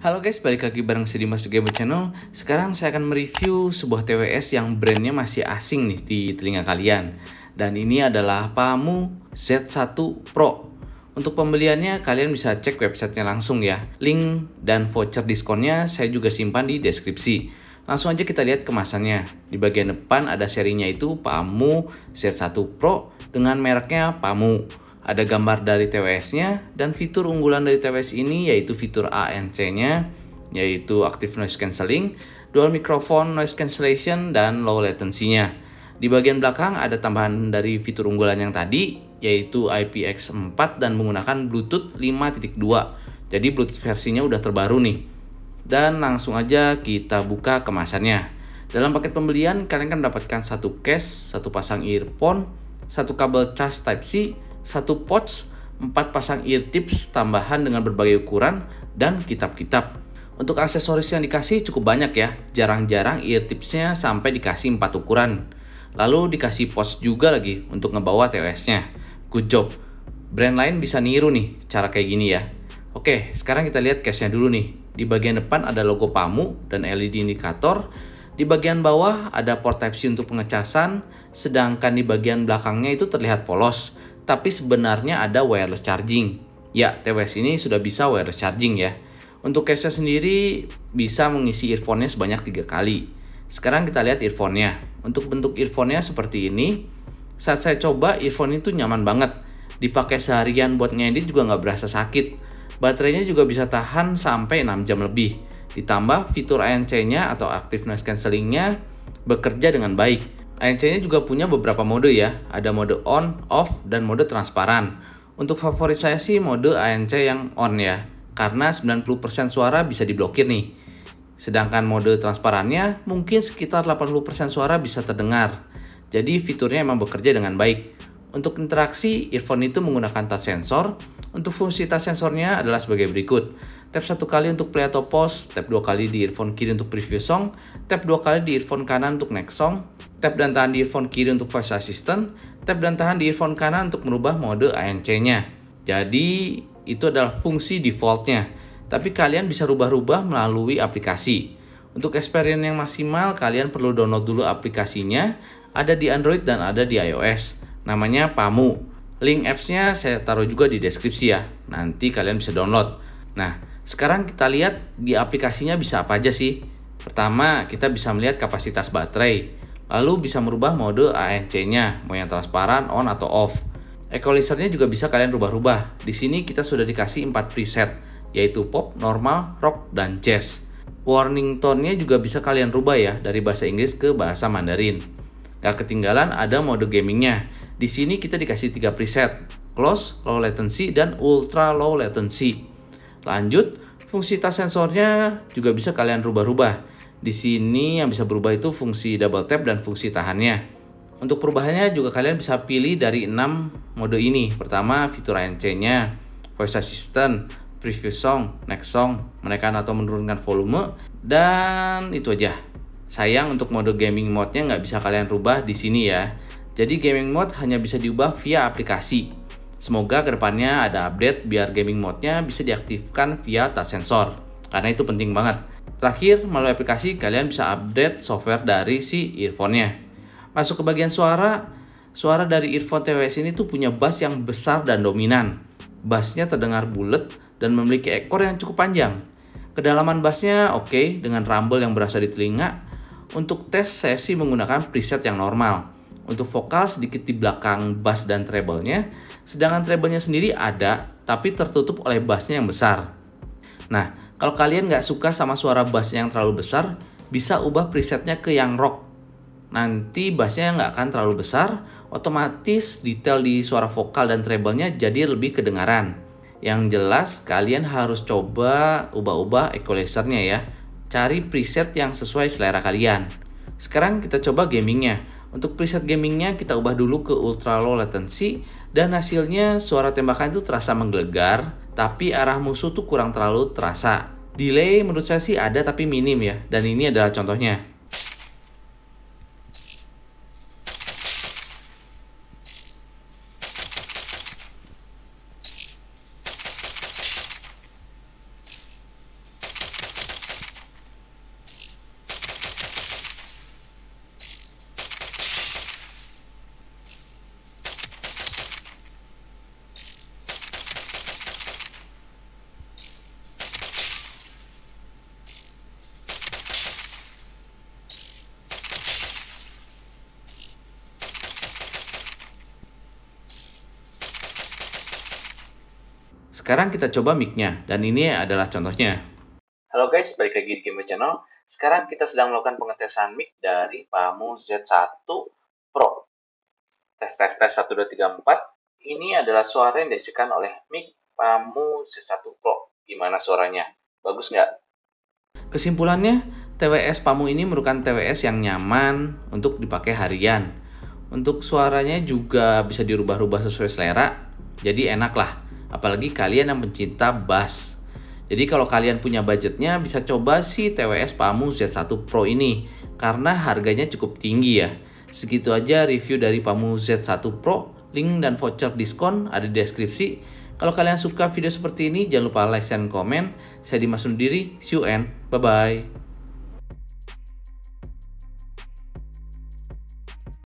Halo guys, balik lagi bareng saya Dimas di Game Channel. Sekarang saya akan mereview sebuah TWS yang brandnya masih asing nih di telinga kalian. Dan ini adalah Pamu Z1 Pro. Untuk pembeliannya kalian bisa cek websitenya langsung ya. Link dan voucher diskonnya saya juga simpan di deskripsi. Langsung aja kita lihat kemasannya. Di bagian depan ada serinya itu Pamu Z1 Pro dengan mereknya Pamu. Ada gambar dari TWS-nya dan fitur unggulan dari TWS ini yaitu fitur ANC-nya yaitu active noise cancelling, dual microphone noise cancellation dan low latency-nya. Di bagian belakang ada tambahan dari fitur unggulan yang tadi yaitu IPX4 dan menggunakan Bluetooth 5.2. Jadi Bluetooth versinya udah terbaru nih. Dan langsung aja kita buka kemasannya. Dalam paket pembelian kalian akan mendapatkan satu case, satu pasang earphone, satu kabel charge Type C, satu pouch empat pasang ear tips tambahan dengan berbagai ukuran dan kitab-kitab. Untuk aksesoris yang dikasih cukup banyak ya, jarang-jarang ear tipsnya sampai dikasih empat ukuran. Lalu dikasih pouch juga lagi untuk ngebawa TOS-nya. Good job. Brand lain bisa niru nih cara kayak gini ya. Oke, sekarang kita lihat case-nya dulu nih. Di bagian depan ada logo PAMU dan LED indikator. Di bagian bawah ada port Type-C untuk pengecasan, sedangkan di bagian belakangnya itu terlihat polos tapi sebenarnya ada wireless charging. Ya, TWS ini sudah bisa wireless charging ya. Untuk case sendiri bisa mengisi earphone-nya sebanyak tiga kali. Sekarang kita lihat earphone-nya. Untuk bentuk earphone-nya seperti ini. Saat saya coba, earphone itu nyaman banget. Dipakai seharian buat ngedit juga nggak berasa sakit. Baterainya juga bisa tahan sampai 6 jam lebih. Ditambah fitur ANC-nya atau active noise cancelling-nya bekerja dengan baik ANC-nya juga punya beberapa mode ya, ada mode on, off, dan mode transparan. Untuk favorit saya sih mode ANC yang on ya, karena 90% suara bisa diblokir nih. Sedangkan mode transparannya mungkin sekitar 80% suara bisa terdengar. Jadi fiturnya emang bekerja dengan baik. Untuk interaksi, earphone itu menggunakan touch sensor. Untuk fungsi touch sensornya adalah sebagai berikut Tap satu kali untuk play atau pause, tap dua kali di earphone kiri untuk preview song, tap dua kali di earphone kanan untuk next song, tap dan tahan di earphone kiri untuk voice assistant, tap dan tahan di earphone kanan untuk merubah mode ANC-nya. Jadi, itu adalah fungsi defaultnya, tapi kalian bisa rubah-rubah melalui aplikasi. Untuk experience yang maksimal, kalian perlu download dulu aplikasinya, ada di Android dan ada di iOS. Namanya Pamu. Link apps-nya saya taruh juga di deskripsi ya. Nanti kalian bisa download. Nah, sekarang kita lihat di aplikasinya bisa apa aja sih. Pertama, kita bisa melihat kapasitas baterai. Lalu bisa merubah mode ANC-nya, mau yang transparan, on atau off. Equalizernya juga bisa kalian rubah-rubah. Di sini kita sudah dikasih 4 preset, yaitu pop, normal, rock, dan jazz. Warning tone-nya juga bisa kalian rubah ya, dari bahasa Inggris ke bahasa Mandarin. Gak ketinggalan ada mode gaming-nya. Di sini kita dikasih 3 preset, close, low latency, dan ultra low latency. Lanjut, fungsi fungsitas sensornya juga bisa kalian rubah-rubah. Di sini yang bisa berubah itu fungsi double tap dan fungsi tahannya. Untuk perubahannya juga kalian bisa pilih dari 6 mode ini. Pertama, fitur ANC-nya, voice assistant, preview song, next song, menekan atau menurunkan volume, dan itu aja. Sayang untuk mode gaming mode-nya nggak bisa kalian rubah di sini ya. Jadi gaming mode hanya bisa diubah via aplikasi. Semoga kedepannya ada update biar gaming mode-nya bisa diaktifkan via touch sensor, karena itu penting banget. Terakhir, melalui aplikasi kalian bisa update software dari si earphone-nya. Masuk ke bagian suara, suara dari earphone TWS ini tuh punya bass yang besar dan dominan. Bassnya terdengar bulat dan memiliki ekor yang cukup panjang. Kedalaman bassnya oke okay, dengan rumble yang berasa di telinga. Untuk tes sesi menggunakan preset yang normal. Untuk vokal sedikit di belakang bass dan treble-nya, Sedangkan treble-nya sendiri ada, tapi tertutup oleh bassnya yang besar. Nah, kalau kalian nggak suka sama suara bassnya yang terlalu besar, bisa ubah presetnya ke yang rock. Nanti bassnya nggak akan terlalu besar, otomatis detail di suara vokal dan treble-nya jadi lebih kedengaran. Yang jelas, kalian harus coba ubah-ubah equalizernya ya. Cari preset yang sesuai selera kalian. Sekarang kita coba gamingnya untuk preset gamingnya kita ubah dulu ke ultra low latency dan hasilnya suara tembakan itu terasa menggelegar tapi arah musuh tuh kurang terlalu terasa. Delay menurut saya sih ada tapi minim ya dan ini adalah contohnya. Sekarang kita coba mic-nya, dan ini adalah contohnya. Halo guys, balik lagi di Game Channel. Sekarang kita sedang melakukan pengetesan mic dari Pamu Z1 Pro. Tes, tes, tes, 1, 2, 3, 4. Ini adalah suara yang dihasilkan oleh mic Pamu Z1 Pro. Gimana suaranya? Bagus nggak? Kesimpulannya, TWS Pamu ini merupakan TWS yang nyaman untuk dipakai harian. Untuk suaranya juga bisa dirubah-rubah sesuai selera, jadi enak lah. Apalagi kalian yang mencinta bass. Jadi kalau kalian punya budgetnya bisa coba si TWS Pamu Z1 Pro ini karena harganya cukup tinggi ya. Segitu aja review dari Pamu Z1 Pro. Link dan voucher diskon ada di deskripsi. Kalau kalian suka video seperti ini jangan lupa like dan komen. Saya Dimas Undiri, see you and bye-bye.